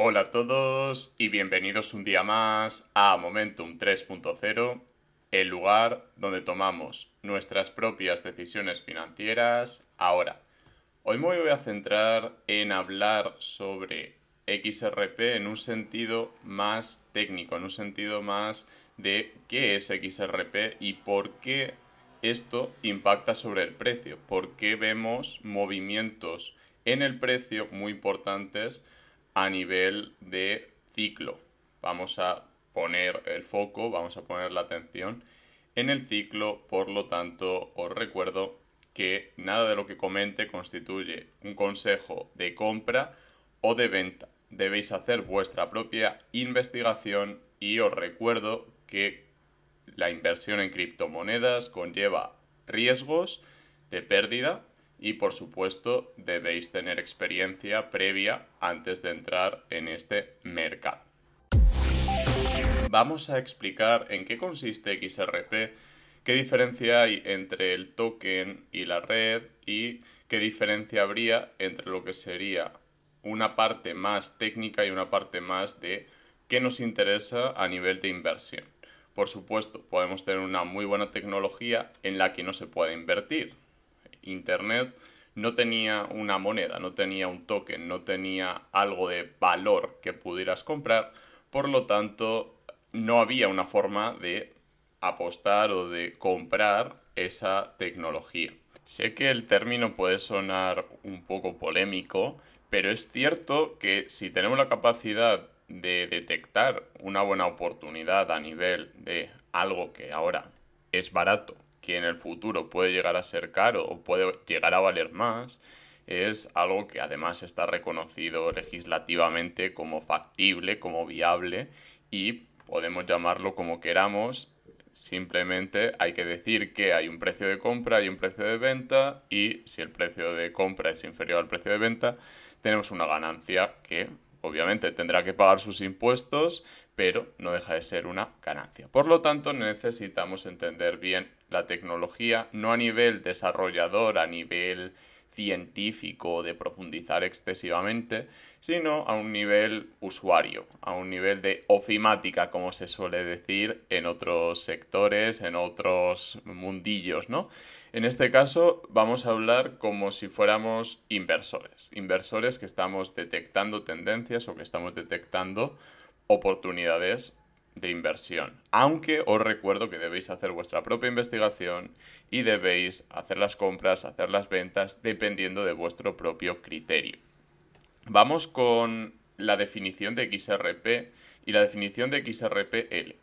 Hola a todos y bienvenidos un día más a Momentum 3.0, el lugar donde tomamos nuestras propias decisiones financieras ahora. Hoy me voy a centrar en hablar sobre XRP en un sentido más técnico, en un sentido más de qué es XRP y por qué esto impacta sobre el precio, por qué vemos movimientos en el precio muy importantes a nivel de ciclo. Vamos a poner el foco, vamos a poner la atención en el ciclo, por lo tanto os recuerdo que nada de lo que comente constituye un consejo de compra o de venta. Debéis hacer vuestra propia investigación y os recuerdo que la inversión en criptomonedas conlleva riesgos de pérdida, y por supuesto debéis tener experiencia previa antes de entrar en este mercado. Vamos a explicar en qué consiste XRP, qué diferencia hay entre el token y la red y qué diferencia habría entre lo que sería una parte más técnica y una parte más de qué nos interesa a nivel de inversión. Por supuesto, podemos tener una muy buena tecnología en la que no se puede invertir, Internet no tenía una moneda, no tenía un token, no tenía algo de valor que pudieras comprar, por lo tanto no había una forma de apostar o de comprar esa tecnología. Sé que el término puede sonar un poco polémico, pero es cierto que si tenemos la capacidad de detectar una buena oportunidad a nivel de algo que ahora es barato que en el futuro puede llegar a ser caro o puede llegar a valer más, es algo que además está reconocido legislativamente como factible, como viable y podemos llamarlo como queramos. Simplemente hay que decir que hay un precio de compra y un precio de venta y si el precio de compra es inferior al precio de venta, tenemos una ganancia que Obviamente tendrá que pagar sus impuestos, pero no deja de ser una ganancia. Por lo tanto, necesitamos entender bien la tecnología, no a nivel desarrollador, a nivel científico de profundizar excesivamente, sino a un nivel usuario, a un nivel de ofimática, como se suele decir en otros sectores, en otros mundillos, ¿no? En este caso vamos a hablar como si fuéramos inversores, inversores que estamos detectando tendencias o que estamos detectando oportunidades de inversión. Aunque os recuerdo que debéis hacer vuestra propia investigación y debéis hacer las compras, hacer las ventas, dependiendo de vuestro propio criterio. Vamos con la definición de XRP y la definición de XRPL.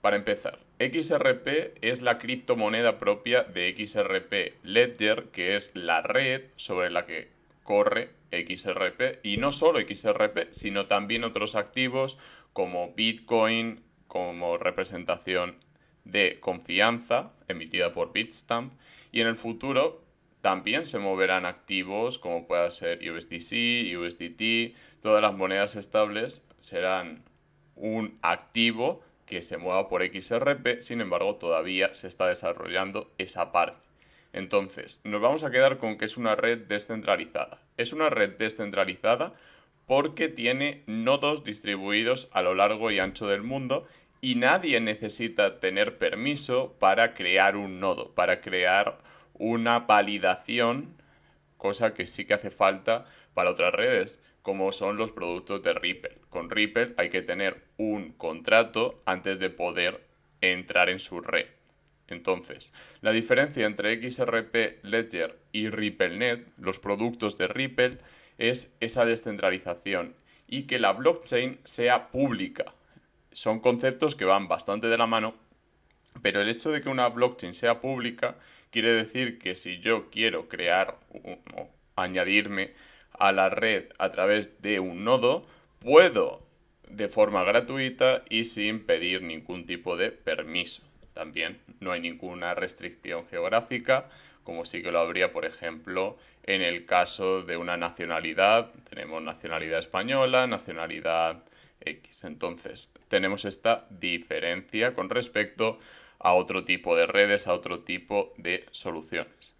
Para empezar, XRP es la criptomoneda propia de XRP Ledger, que es la red sobre la que corre XRP y no solo XRP, sino también otros activos como Bitcoin, como representación de confianza emitida por Bitstamp y en el futuro también se moverán activos como pueda ser USDC, USDT, todas las monedas estables serán un activo que se mueva por XRP, sin embargo todavía se está desarrollando esa parte. Entonces, nos vamos a quedar con que es una red descentralizada. Es una red descentralizada porque tiene nodos distribuidos a lo largo y ancho del mundo y nadie necesita tener permiso para crear un nodo, para crear una validación, cosa que sí que hace falta para otras redes, como son los productos de Ripple. Con Ripple hay que tener un contrato antes de poder entrar en su red. Entonces, la diferencia entre XRP Ledger y RippleNet, los productos de Ripple, es esa descentralización y que la blockchain sea pública son conceptos que van bastante de la mano, pero el hecho de que una blockchain sea pública quiere decir que si yo quiero crear o añadirme a la red a través de un nodo, puedo de forma gratuita y sin pedir ningún tipo de permiso. También no hay ninguna restricción geográfica, como sí que lo habría, por ejemplo, en el caso de una nacionalidad. Tenemos nacionalidad española, nacionalidad entonces, tenemos esta diferencia con respecto a otro tipo de redes, a otro tipo de soluciones.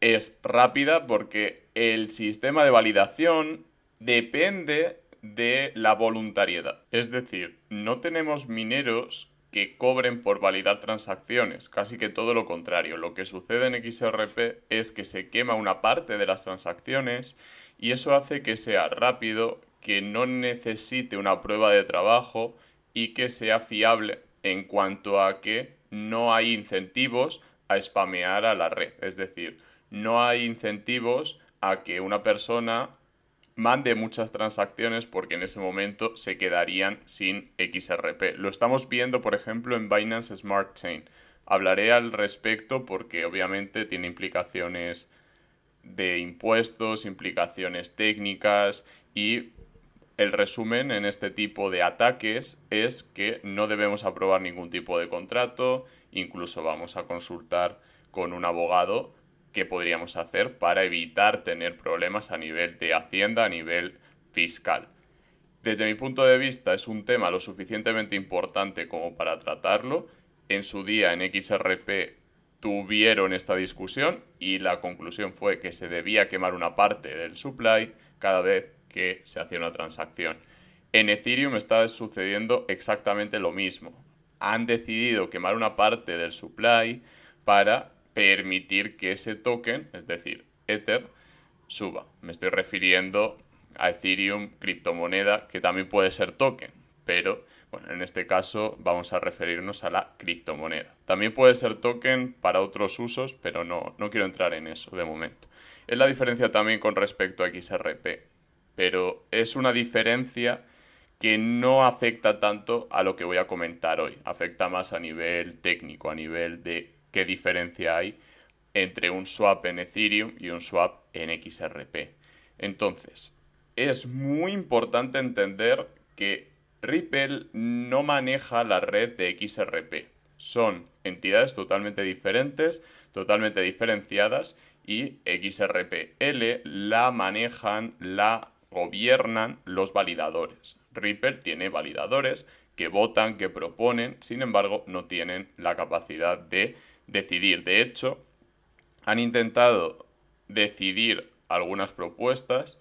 Es rápida porque el sistema de validación depende de la voluntariedad. Es decir, no tenemos mineros que cobren por validar transacciones, casi que todo lo contrario. Lo que sucede en XRP es que se quema una parte de las transacciones y eso hace que sea rápido, que no necesite una prueba de trabajo y que sea fiable en cuanto a que no hay incentivos a spamear a la red. Es decir, no hay incentivos a que una persona mande muchas transacciones porque en ese momento se quedarían sin XRP. Lo estamos viendo, por ejemplo, en Binance Smart Chain. Hablaré al respecto porque obviamente tiene implicaciones de impuestos, implicaciones técnicas y el resumen en este tipo de ataques es que no debemos aprobar ningún tipo de contrato, incluso vamos a consultar con un abogado qué podríamos hacer para evitar tener problemas a nivel de hacienda, a nivel fiscal. Desde mi punto de vista es un tema lo suficientemente importante como para tratarlo. En su día en XRP tuvieron esta discusión y la conclusión fue que se debía quemar una parte del supply cada vez que se hacía una transacción. En Ethereum está sucediendo exactamente lo mismo. Han decidido quemar una parte del supply para permitir que ese token, es decir, Ether, suba. Me estoy refiriendo a Ethereum, criptomoneda, que también puede ser token, pero bueno, en este caso vamos a referirnos a la criptomoneda. También puede ser token para otros usos, pero no, no quiero entrar en eso de momento. Es la diferencia también con respecto a XRP pero es una diferencia que no afecta tanto a lo que voy a comentar hoy, afecta más a nivel técnico, a nivel de qué diferencia hay entre un swap en Ethereum y un swap en XRP. Entonces, es muy importante entender que Ripple no maneja la red de XRP. Son entidades totalmente diferentes, totalmente diferenciadas y XRP L la manejan, la gobiernan los validadores. Ripple tiene validadores que votan, que proponen, sin embargo no tienen la capacidad de decidir. De hecho, han intentado decidir algunas propuestas,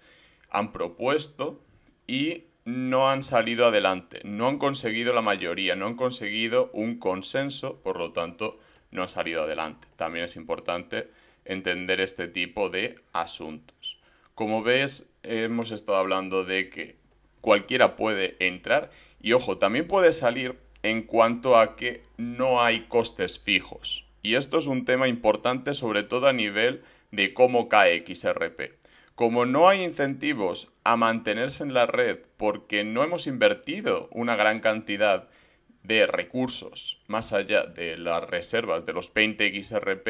han propuesto y no han salido adelante, no han conseguido la mayoría, no han conseguido un consenso, por lo tanto no han salido adelante. También es importante entender este tipo de asuntos. Como ves, hemos estado hablando de que cualquiera puede entrar y ojo, también puede salir en cuanto a que no hay costes fijos. Y esto es un tema importante sobre todo a nivel de cómo cae XRP. Como no hay incentivos a mantenerse en la red porque no hemos invertido una gran cantidad de recursos más allá de las reservas de los 20 XRP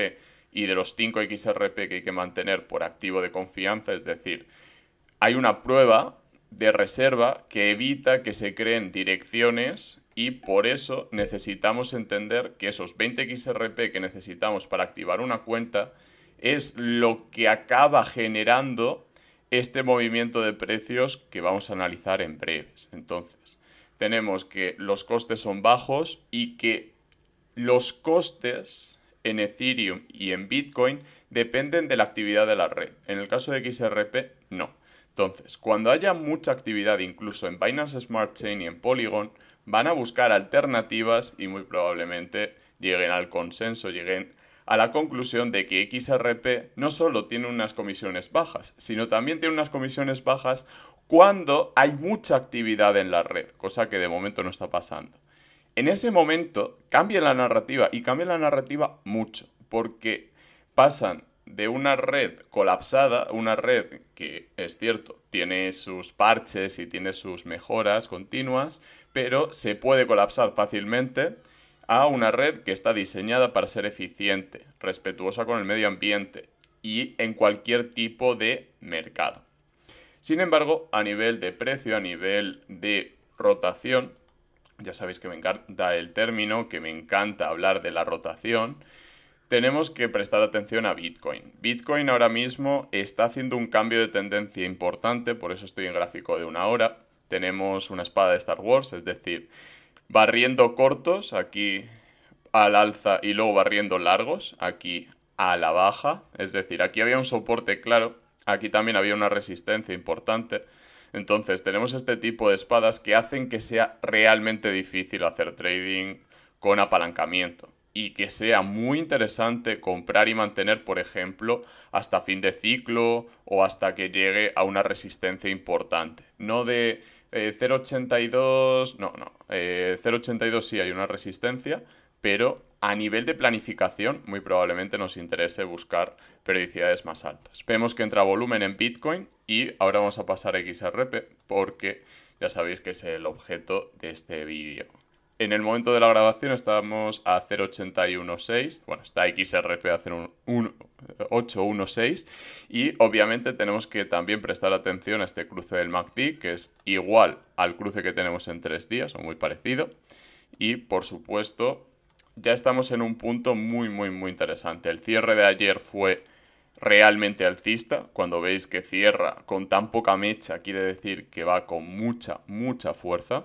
y de los 5 XRP que hay que mantener por activo de confianza, es decir, hay una prueba de reserva que evita que se creen direcciones y por eso necesitamos entender que esos 20 XRP que necesitamos para activar una cuenta es lo que acaba generando este movimiento de precios que vamos a analizar en breves. Entonces, tenemos que los costes son bajos y que los costes en Ethereum y en Bitcoin dependen de la actividad de la red. En el caso de XRP, no. Entonces, cuando haya mucha actividad incluso en Binance Smart Chain y en Polygon, van a buscar alternativas y muy probablemente lleguen al consenso, lleguen a la conclusión de que XRP no solo tiene unas comisiones bajas, sino también tiene unas comisiones bajas cuando hay mucha actividad en la red, cosa que de momento no está pasando. En ese momento cambia la narrativa y cambia la narrativa mucho, porque pasan de una red colapsada, una red que es cierto, tiene sus parches y tiene sus mejoras continuas, pero se puede colapsar fácilmente a una red que está diseñada para ser eficiente, respetuosa con el medio ambiente y en cualquier tipo de mercado. Sin embargo, a nivel de precio, a nivel de rotación, ya sabéis que me encanta el término, que me encanta hablar de la rotación, tenemos que prestar atención a Bitcoin. Bitcoin ahora mismo está haciendo un cambio de tendencia importante, por eso estoy en gráfico de una hora. Tenemos una espada de Star Wars, es decir, barriendo cortos aquí al alza y luego barriendo largos aquí a la baja. Es decir, aquí había un soporte claro, aquí también había una resistencia importante entonces tenemos este tipo de espadas que hacen que sea realmente difícil hacer trading con apalancamiento y que sea muy interesante comprar y mantener, por ejemplo, hasta fin de ciclo o hasta que llegue a una resistencia importante. No de 0.82, eh, no, no, 0.82 eh, sí hay una resistencia, pero a nivel de planificación muy probablemente nos interese buscar periodicidades más altas. Vemos que entra volumen en Bitcoin y ahora vamos a pasar a XRP porque ya sabéis que es el objeto de este vídeo. En el momento de la grabación estamos a 0.816, bueno, está XRP a 0.816 y obviamente tenemos que también prestar atención a este cruce del MACD que es igual al cruce que tenemos en tres días o muy parecido y por supuesto ya estamos en un punto muy, muy, muy interesante. El cierre de ayer fue realmente alcista. Cuando veis que cierra con tan poca mecha, quiere decir que va con mucha, mucha fuerza.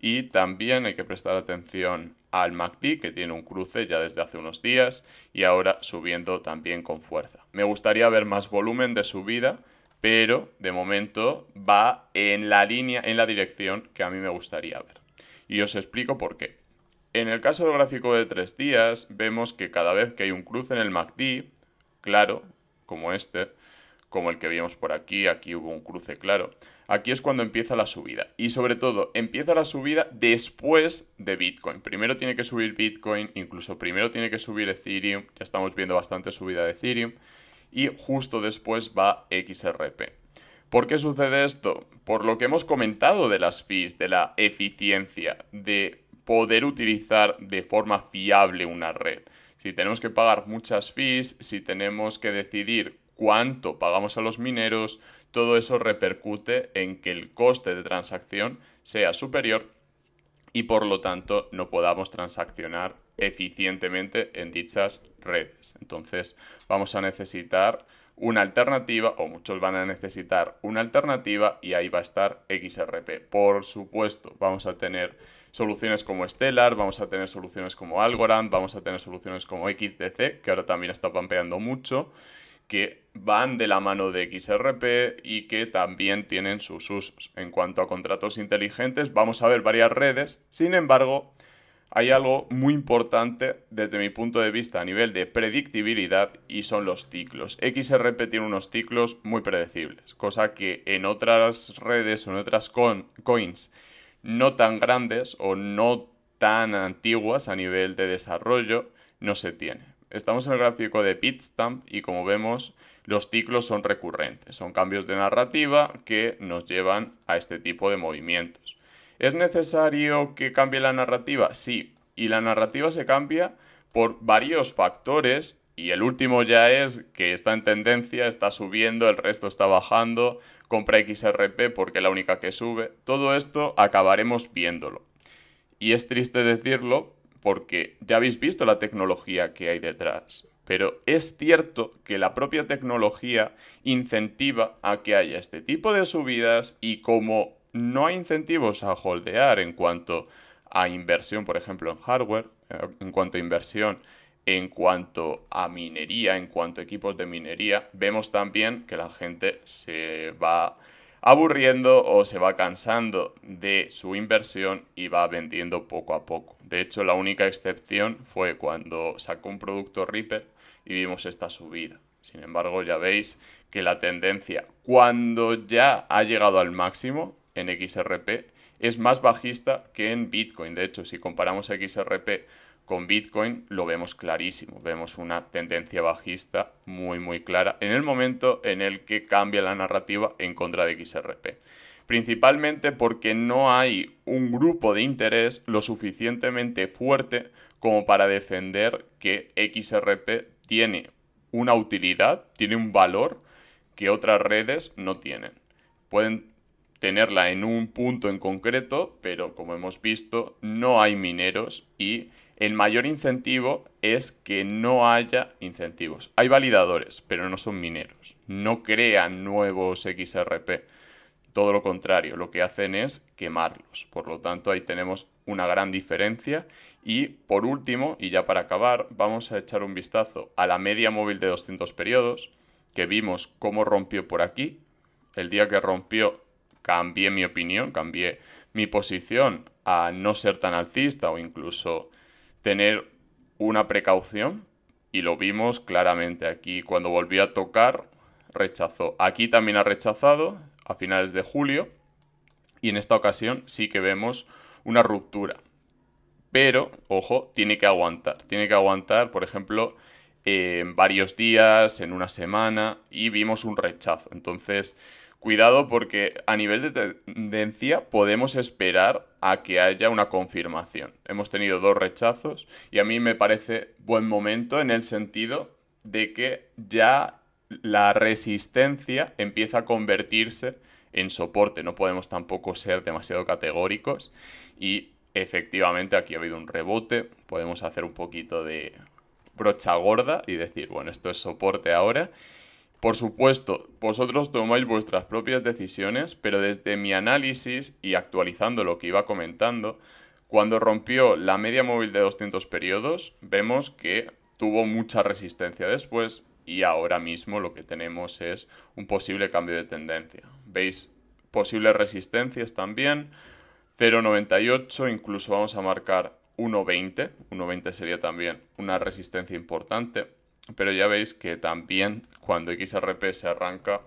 Y también hay que prestar atención al MACD, que tiene un cruce ya desde hace unos días y ahora subiendo también con fuerza. Me gustaría ver más volumen de subida, pero de momento va en la línea, en la dirección que a mí me gustaría ver. Y os explico por qué. En el caso del gráfico de tres días, vemos que cada vez que hay un cruce en el MACD, claro, como este, como el que vimos por aquí, aquí hubo un cruce claro, aquí es cuando empieza la subida. Y sobre todo, empieza la subida después de Bitcoin. Primero tiene que subir Bitcoin, incluso primero tiene que subir Ethereum, ya estamos viendo bastante subida de Ethereum, y justo después va XRP. ¿Por qué sucede esto? Por lo que hemos comentado de las fees, de la eficiencia, de poder utilizar de forma fiable una red. Si tenemos que pagar muchas fees, si tenemos que decidir cuánto pagamos a los mineros, todo eso repercute en que el coste de transacción sea superior y por lo tanto no podamos transaccionar eficientemente en dichas redes. Entonces vamos a necesitar una alternativa o muchos van a necesitar una alternativa y ahí va a estar XRP. Por supuesto, vamos a tener soluciones como Stellar, vamos a tener soluciones como Algorand, vamos a tener soluciones como XDC, que ahora también está pampeando mucho, que van de la mano de XRP y que también tienen sus usos. En cuanto a contratos inteligentes, vamos a ver varias redes, sin embargo, hay algo muy importante desde mi punto de vista a nivel de predictibilidad y son los ciclos. XRP tiene unos ciclos muy predecibles, cosa que en otras redes o en otras coins no tan grandes o no tan antiguas a nivel de desarrollo no se tiene. Estamos en el gráfico de Pitstamp y como vemos los ciclos son recurrentes, son cambios de narrativa que nos llevan a este tipo de movimientos. ¿Es necesario que cambie la narrativa? Sí, y la narrativa se cambia por varios factores y el último ya es que está en tendencia, está subiendo, el resto está bajando, compra XRP porque es la única que sube. Todo esto acabaremos viéndolo. Y es triste decirlo porque ya habéis visto la tecnología que hay detrás. Pero es cierto que la propia tecnología incentiva a que haya este tipo de subidas y como no hay incentivos a holdear en cuanto a inversión, por ejemplo, en hardware, eh, en cuanto a inversión, en cuanto a minería, en cuanto a equipos de minería, vemos también que la gente se va aburriendo o se va cansando de su inversión y va vendiendo poco a poco. De hecho, la única excepción fue cuando sacó un producto Reaper y vimos esta subida. Sin embargo, ya veis que la tendencia, cuando ya ha llegado al máximo, en XRP es más bajista que en Bitcoin. De hecho, si comparamos XRP con Bitcoin, lo vemos clarísimo. Vemos una tendencia bajista muy, muy clara en el momento en el que cambia la narrativa en contra de XRP. Principalmente porque no hay un grupo de interés lo suficientemente fuerte como para defender que XRP tiene una utilidad, tiene un valor que otras redes no tienen. Pueden tenerla en un punto en concreto, pero como hemos visto, no hay mineros y el mayor incentivo es que no haya incentivos. Hay validadores, pero no son mineros. No crean nuevos XRP. Todo lo contrario, lo que hacen es quemarlos. Por lo tanto, ahí tenemos una gran diferencia. Y por último, y ya para acabar, vamos a echar un vistazo a la media móvil de 200 periodos, que vimos cómo rompió por aquí. El día que rompió cambié mi opinión, cambié mi posición a no ser tan alcista o incluso tener una precaución y lo vimos claramente aquí cuando volvió a tocar rechazó. Aquí también ha rechazado a finales de julio y en esta ocasión sí que vemos una ruptura. Pero, ojo, tiene que aguantar. Tiene que aguantar, por ejemplo, en varios días, en una semana y vimos un rechazo. Entonces, Cuidado porque a nivel de tendencia podemos esperar a que haya una confirmación. Hemos tenido dos rechazos y a mí me parece buen momento en el sentido de que ya la resistencia empieza a convertirse en soporte. No podemos tampoco ser demasiado categóricos y efectivamente aquí ha habido un rebote. Podemos hacer un poquito de brocha gorda y decir, bueno, esto es soporte ahora por supuesto, vosotros tomáis vuestras propias decisiones, pero desde mi análisis y actualizando lo que iba comentando, cuando rompió la media móvil de 200 periodos, vemos que tuvo mucha resistencia después y ahora mismo lo que tenemos es un posible cambio de tendencia. ¿Veis? Posibles resistencias también, 0,98, incluso vamos a marcar 1,20, 1,20 sería también una resistencia importante. Pero ya veis que también cuando XRP se arranca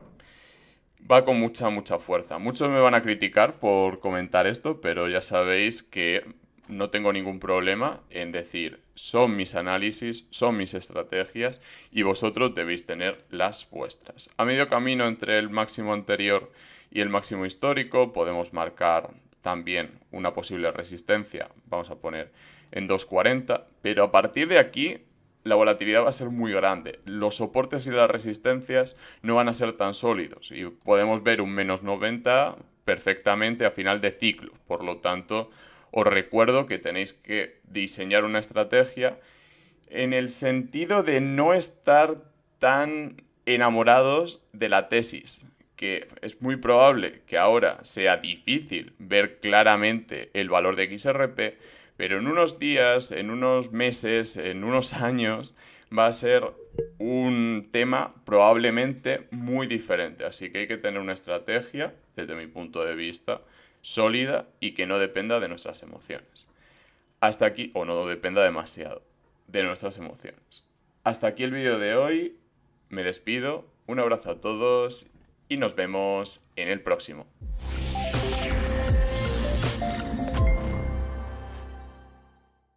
va con mucha, mucha fuerza. Muchos me van a criticar por comentar esto, pero ya sabéis que no tengo ningún problema en decir, son mis análisis, son mis estrategias y vosotros debéis tener las vuestras. A medio camino entre el máximo anterior y el máximo histórico podemos marcar también una posible resistencia, vamos a poner en 2.40, pero a partir de aquí la volatilidad va a ser muy grande. Los soportes y las resistencias no van a ser tan sólidos y podemos ver un menos 90 perfectamente a final de ciclo. Por lo tanto, os recuerdo que tenéis que diseñar una estrategia en el sentido de no estar tan enamorados de la tesis, que es muy probable que ahora sea difícil ver claramente el valor de XRP, pero en unos días, en unos meses, en unos años, va a ser un tema probablemente muy diferente. Así que hay que tener una estrategia, desde mi punto de vista, sólida y que no dependa de nuestras emociones. Hasta aquí, o no dependa demasiado de nuestras emociones. Hasta aquí el vídeo de hoy. Me despido. Un abrazo a todos y nos vemos en el próximo.